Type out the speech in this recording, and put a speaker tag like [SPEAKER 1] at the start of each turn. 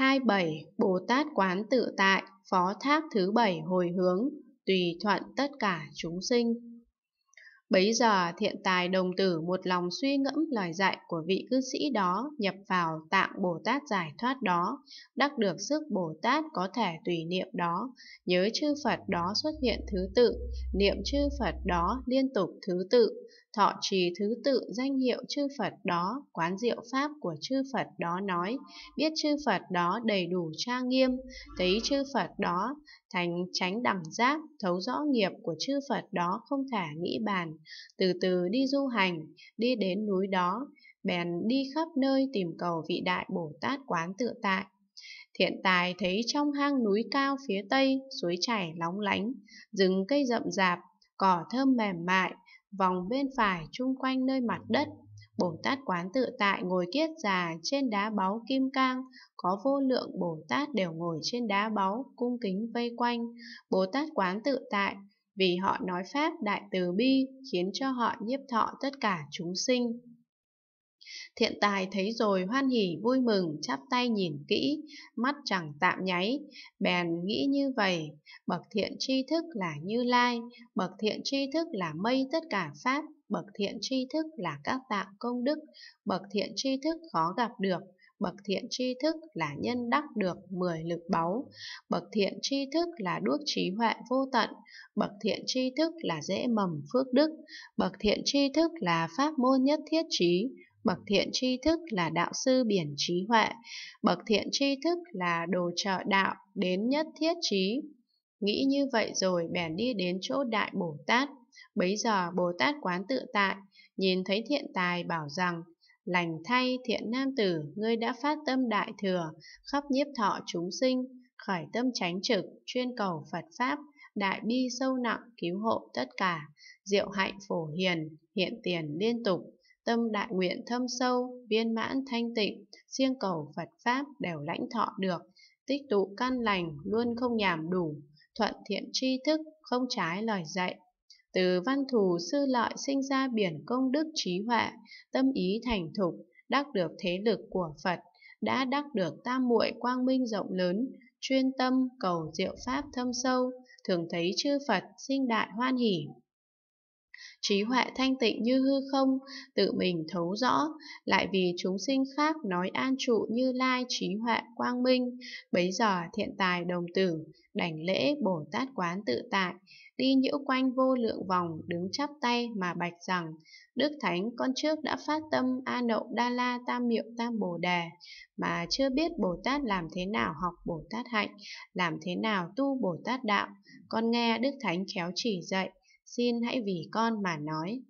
[SPEAKER 1] 27. Bồ Tát Quán Tự Tại, Phó Thác thứ bảy hồi hướng, tùy thuận tất cả chúng sinh. Bấy giờ thiện tài đồng tử một lòng suy ngẫm lời dạy của vị cư sĩ đó nhập vào tạng Bồ Tát giải thoát đó, đắc được sức Bồ Tát có thể tùy niệm đó, nhớ chư Phật đó xuất hiện thứ tự, niệm chư Phật đó liên tục thứ tự, thọ trì thứ tự danh hiệu chư Phật đó, quán diệu pháp của chư Phật đó nói, biết chư Phật đó đầy đủ trang nghiêm, thấy chư Phật đó thành tránh đẳng giác, thấu rõ nghiệp của chư Phật đó không thể nghĩ bàn, từ từ đi du hành, đi đến núi đó, bèn đi khắp nơi tìm cầu vị đại Bồ Tát quán tự tại. Thiện tài thấy trong hang núi cao phía tây, suối chảy lóng lánh, rừng cây rậm rạp, cỏ thơm mềm mại, vòng bên phải chung quanh nơi mặt đất. Bồ Tát quán tự tại ngồi kiết già trên đá báu kim cang, có vô lượng Bồ Tát đều ngồi trên đá báu, cung kính vây quanh. Bồ Tát quán tự tại vì họ nói Pháp đại từ bi khiến cho họ nhiếp thọ tất cả chúng sinh. Thiện tài thấy rồi hoan hỉ vui mừng chắp tay nhìn kỹ, mắt chẳng tạm nháy, bèn nghĩ như vậy, bậc thiện tri thức là Như Lai, bậc thiện tri thức là mây tất cả pháp, bậc thiện tri thức là các tạng công đức, bậc thiện tri thức khó gặp được, Bậc thiện tri thức là nhân đắc được 10 lực báu. Bậc thiện tri thức là đuốc trí huệ vô tận. Bậc thiện tri thức là dễ mầm phước đức. Bậc thiện tri thức là pháp môn nhất thiết trí. Bậc thiện tri thức là đạo sư biển trí huệ. Bậc thiện tri thức là đồ trợ đạo đến nhất thiết trí. Nghĩ như vậy rồi bèn đi đến chỗ Đại Bồ Tát. Bấy giờ Bồ Tát quán tự tại, nhìn thấy thiện tài bảo rằng lành thay thiện nam tử, ngươi đã phát tâm đại thừa, khắp nhiếp thọ chúng sinh, khởi tâm chánh trực, chuyên cầu Phật Pháp, đại bi sâu nặng, cứu hộ tất cả, diệu hạnh phổ hiền, hiện tiền liên tục, tâm đại nguyện thâm sâu, viên mãn thanh tịnh, siêng cầu Phật Pháp đều lãnh thọ được, tích tụ căn lành, luôn không nhảm đủ, thuận thiện tri thức, không trái lời dạy, từ văn thù sư lợi sinh ra biển công đức trí huệ, tâm ý thành thục, đắc được thế lực của Phật, đã đắc được tam muội quang minh rộng lớn, chuyên tâm cầu diệu pháp thâm sâu, thường thấy chư Phật sinh đại hoan hỷ. Trí huệ thanh tịnh như hư không, tự mình thấu rõ, lại vì chúng sinh khác nói an trụ như lai trí huệ quang minh, bấy giờ thiện tài đồng tử, đảnh lễ Bồ Tát quán tự tại, đi nhiễu quanh vô lượng vòng đứng chắp tay mà bạch rằng Đức Thánh con trước đã phát tâm A Nậu Đa La Tam Miệu Tam Bồ Đề mà chưa biết Bồ Tát làm thế nào học Bồ Tát hạnh, làm thế nào tu Bồ Tát đạo. Con nghe Đức Thánh khéo chỉ dạy, xin hãy vì con mà nói.